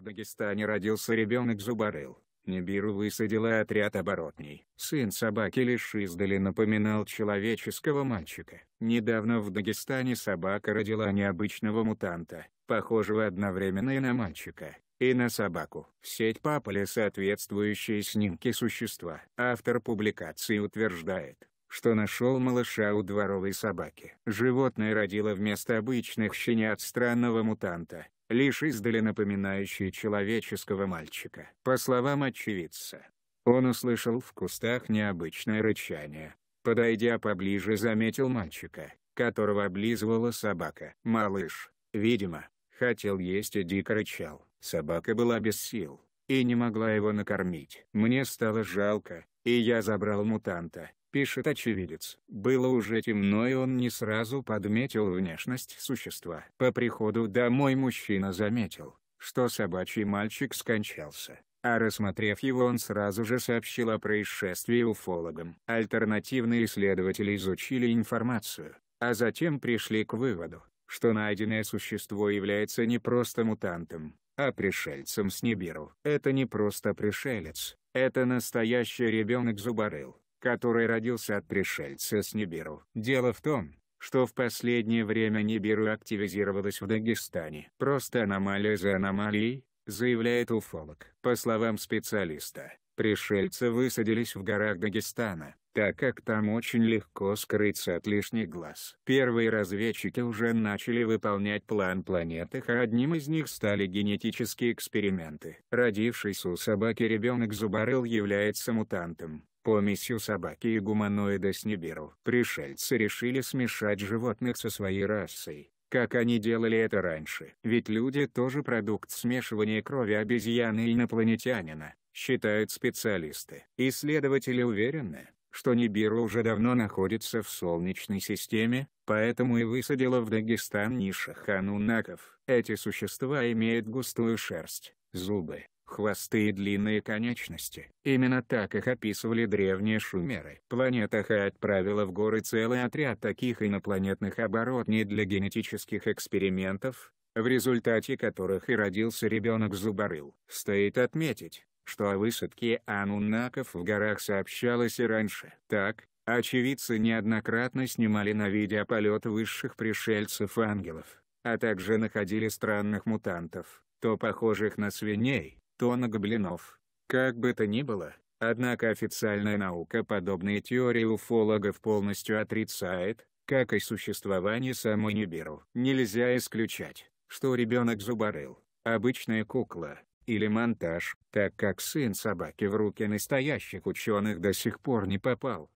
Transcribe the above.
В Дагестане родился ребенок Зубарыл. Небиру высадила отряд оборотней. Сын собаки лишь издали напоминал человеческого мальчика. Недавно в Дагестане собака родила необычного мутанта, похожего одновременно и на мальчика, и на собаку. В сеть попали соответствующие снимки существа. Автор публикации утверждает, что нашел малыша у дворовой собаки. Животное родило вместо обычных щенят странного мутанта, лишь издали напоминающий человеческого мальчика. По словам очевидца, он услышал в кустах необычное рычание. Подойдя поближе заметил мальчика, которого облизывала собака. Малыш, видимо, хотел есть и дико рычал. Собака была без сил, и не могла его накормить. Мне стало жалко, и я забрал мутанта, пишет очевидец. Было уже темно и он не сразу подметил внешность существа. По приходу домой мужчина заметил, что собачий мальчик скончался. А рассмотрев его он сразу же сообщил о происшествии уфологам. Альтернативные исследователи изучили информацию, а затем пришли к выводу, что найденное существо является не просто мутантом, а пришельцем с Нибиру. Это не просто пришелец, это настоящий ребенок Зубарыл который родился от пришельца с Нибиру. Дело в том, что в последнее время Нибиру активизировалась в Дагестане. Просто аномалия за аномалией, заявляет уфолог. По словам специалиста, пришельцы высадились в горах Дагестана, так как там очень легко скрыться от лишних глаз. Первые разведчики уже начали выполнять план планеты, а одним из них стали генетические эксперименты. Родившийся у собаки ребенок Зубарыл является мутантом. Помесью собаки и гуманоида Снибиру. Пришельцы решили смешать животных со своей расой, как они делали это раньше. Ведь люди тоже продукт смешивания крови обезьяны и инопланетянина, считают специалисты. Исследователи уверены, что Нибиру уже давно находится в Солнечной системе, поэтому и высадила в Дагестан нишах анунаков. Эти существа имеют густую шерсть, зубы, хвосты и длинные конечности. Именно так их описывали древние шумеры. Планета Ха отправила в горы целый отряд таких инопланетных оборотней для генетических экспериментов, в результате которых и родился ребенок Зубарыл. Стоит отметить, что о высадке ануннаков в горах сообщалось и раньше. Так, очевидцы неоднократно снимали на видео полет высших пришельцев и ангелов, а также находили странных мутантов, то похожих на свиней, тона гоблинов. Как бы то ни было, однако официальная наука подобные теории уфологов полностью отрицает, как и существование самой Нибиру. Нельзя исключать, что ребенок Зубарыл – обычная кукла, или монтаж, так как сын собаки в руки настоящих ученых до сих пор не попал.